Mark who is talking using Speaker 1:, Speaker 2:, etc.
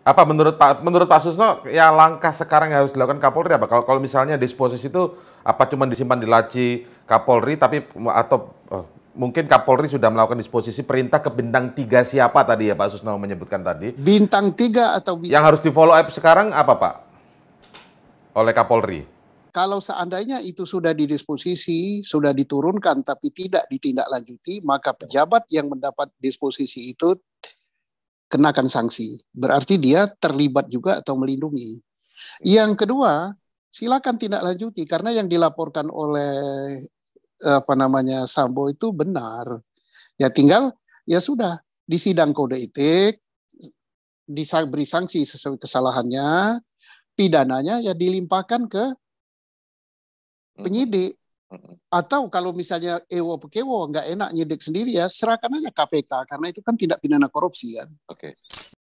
Speaker 1: Apa menurut Pak menurut Pak Susno ya langkah sekarang yang harus dilakukan Kapolri apa? Kalau kalau misalnya disposisi itu apa cuma disimpan di laci Kapolri tapi atau oh, mungkin Kapolri sudah melakukan disposisi perintah ke bintang tiga siapa tadi ya Pak Susno menyebutkan tadi? Bintang tiga atau bintang... yang harus di follow up sekarang apa Pak? Oleh Kapolri
Speaker 2: kalau seandainya itu sudah didisposisi, sudah diturunkan tapi tidak ditindaklanjuti, maka pejabat yang mendapat disposisi itu kenakan sanksi. Berarti dia terlibat juga atau melindungi. Yang kedua, silakan tindak lanjuti karena yang dilaporkan oleh apa namanya Sambo itu benar. Ya tinggal ya sudah di sidang kode etik diberi sanksi sesuai kesalahannya, pidananya ya dilimpahkan ke
Speaker 1: hmm.
Speaker 2: penyidik. Atau kalau misalnya ewo pekewo nggak enak nyidik sendiri ya serahkan aja KPK karena itu kan tindak pidana korupsi kan.
Speaker 1: Oke. Okay.